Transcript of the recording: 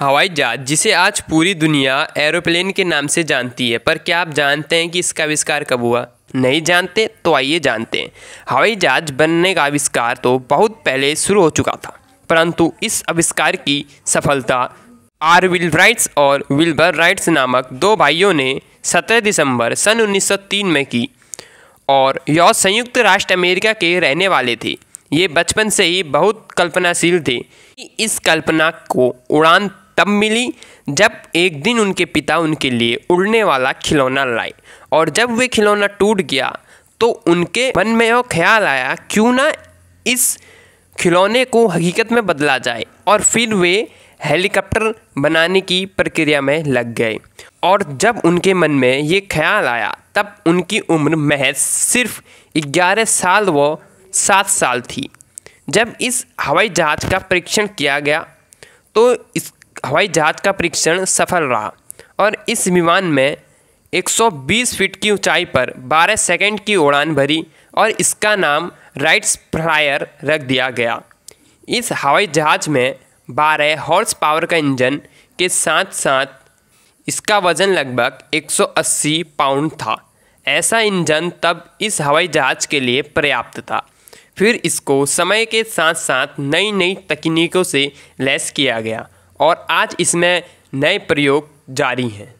हवाई जहाज जिसे आज पूरी दुनिया एरोप्लेन के नाम से जानती है पर क्या आप जानते हैं कि इसका आविष्कार कब हुआ नहीं जानते तो आइए जानते हैं हवाई जहाज बनने का आविष्कार तो बहुत पहले शुरू हो चुका था परंतु इस आविष्कार की सफलता आर विल राइट्स और विल्बर राइट्स नामक दो भाइयों ने 17 दिसंबर सन 1903 में की और यह संयुक्त राष्ट्र अमेरिका के रहने वाले थे ये बचपन से ही बहुत कल्पनाशील थे इस कल्पना को उड़ान तब मिली जब एक दिन उनके पिता उनके लिए उड़ने वाला खिलौना लाए और जब वे खिलौना टूट गया तो उनके मन में वो ख्याल आया क्यों ना इस खिलौने को हकीकत में बदला जाए और फिर वे हेलीकॉप्टर बनाने की प्रक्रिया में लग गए और जब उनके मन में ये ख्याल आया तब उनकी उम्र महज सिर्फ ग्यारह साल व सात साल थी जब इस हवाई जहाज़ का परीक्षण किया गया तो इस हवाई जहाज़ का परीक्षण सफल रहा और इस विमान में 120 फीट की ऊंचाई पर 12 सेकंड की उड़ान भरी और इसका नाम राइट्स फ्लायर रख दिया गया इस हवाई जहाज़ में 12 हॉर्स पावर का इंजन के साथ साथ इसका वज़न लगभग 180 पाउंड था ऐसा इंजन तब इस हवाई जहाज़ के लिए पर्याप्त था फिर इसको समय के साथ साथ नई नई तकनीकों से लैस किया गया और आज इसमें नए प्रयोग जारी हैं